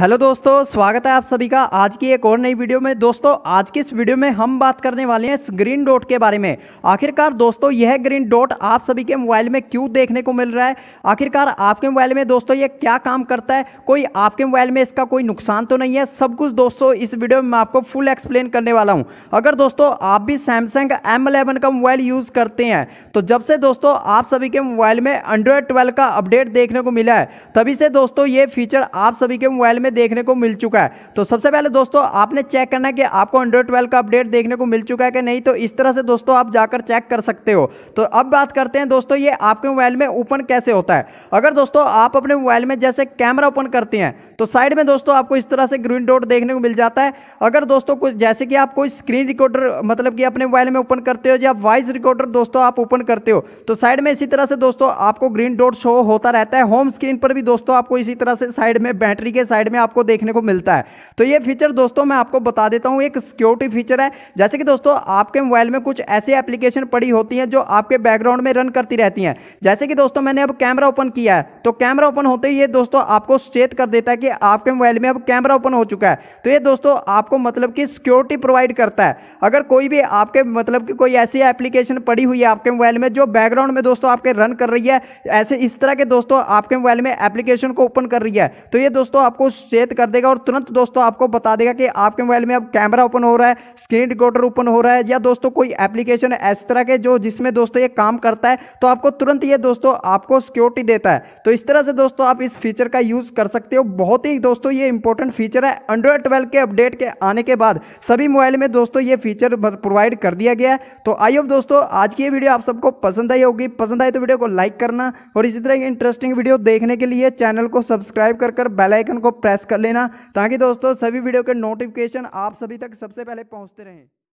hello दोस्तों स्वागत है आप सभी का आज की एक और नई वीडियो में दोस्तों आज की इस वीडियो में हम बात करने वाले हैं इस ग्रीन डॉट के बारे में आखिरकार दोस्तों यह ग्रीन डॉट आप सभी के मोबाइल में क्यों देखने को मिल रहा है आखिरकार आपके मोबाइल में दोस्तों ये क्या काम करता है कोई आपके मोबाइल में इसका कोई नुकसान तो नहीं है सब कुछ दोस्तों इस वीडियो में मैं आपको फुल एक्सप्लेन करने वाला हूँ अगर दोस्तों आप भी सैमसंग एम का मोबाइल यूज़ करते हैं तो जब से दोस्तों आप सभी के मोबाइल में एंड्रॉयड ट्वेल्व का अपडेट देखने को मिला है तभी से दोस्तों ये फीचर आप सभी के मोबाइल में हमें देखने को मिल चुका है तो सबसे पहले दोस्तों आपने चेक करना है कि आपको एंड्रॉइड ट्वेल्व का अपडेट देखने को मिल चुका है कि नहीं तो इस तरह से दोस्तों आप जाकर चेक कर सकते हो तो अब बात करते हैं दोस्तों ये आपके मोबाइल में ओपन कैसे होता है अगर दोस्तों आप अपने मोबाइल में जैसे कैमरा ओपन करते हैं तो साइड में दोस्तों आपको इस तरह से ग्रीन डॉट देखने को मिल जाता है अगर दोस्तों कुछ जैसे कि आप कोई स्क्रीन रिकॉर्डर मतलब कि अपने मोबाइल में ओपन करते हो या वॉइस रिकॉर्डर दोस्तों आप ओपन करते हो तो साइड में इसी तरह से दोस्तों आपको ग्रीन डॉट शो होता रहता है होम स्क्रीन पर भी दोस्तों आपको इसी तरह से साइड में बैटरी के साइड में में आपको देखने को मिलता है तो ये फीचर दोस्तों मैं आपको बता देता हूँ एक सिक्योरिटी फीचर है जैसे कि दोस्तों आपके मोबाइल में कुछ ऐसी एप्लीकेशन पड़ी होती हैं जो आपके बैकग्राउंड में रन करती रहती हैं जैसे कि दोस्तों मैंने अब कैमरा ओपन किया है तो कैमरा ओपन होते ही ये दोस्तों आपको चेत कर देता है कि आपके मोबाइल में अब कैमरा ओपन हो चुका है तो ये दोस्तों आपको मतलब कि सिक्योरिटी प्रोवाइड करता है अगर कोई भी आपके मतलब कि कोई ऐसी एप्लीकेशन पड़ी हुई है आपके मोबाइल में जो बैकग्राउंड में दोस्तों आपके रन कर रही है ऐसे इस तरह के दोस्तों आपके मोबाइल में एप्लीकेशन को ओपन कर रही है तो ये दोस्तों आपको चेत कर देगा और तुरंत दोस्तों आपको बता देगा कि आपके मोबाइल में अब कैमरा ओपन हो रहा है स्क्रीन रिकॉर्डर ओपन हो रहा है या दोस्तों कोई एप्लीकेशन ऐसी तरह के जो जिसमें दोस्तों ये काम करता है तो आपको तुरंत ये दोस्तों आपको सिक्योरिटी देता है तो इस तरह से दोस्तों आप इस फीचर का यूज़ कर सकते हो बहुत ही दोस्तों ये इंपॉर्टेंट फीचर है एंड्रॉयड ट्वेल्व के अपडेट के आने के बाद सभी मोबाइल में दोस्तों ये फीचर प्रोवाइड कर दिया गया है तो आई होप दोस्तों आज की ये वीडियो आप सबको पसंद आई होगी पसंद आई तो वीडियो को लाइक करना और इसी तरह की इंटरेस्टिंग वीडियो देखने के लिए चैनल को सब्सक्राइब कर कर बेलाइकन को प्रेस प्रेस कर लेना ताकि दोस्तों सभी वीडियो के नोटिफिकेशन आप सभी तक सबसे पहले पहुंचते रहें